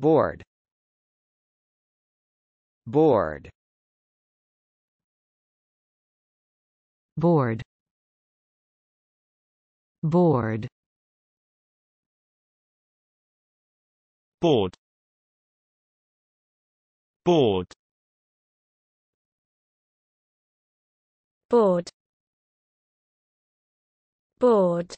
board board board board board board board board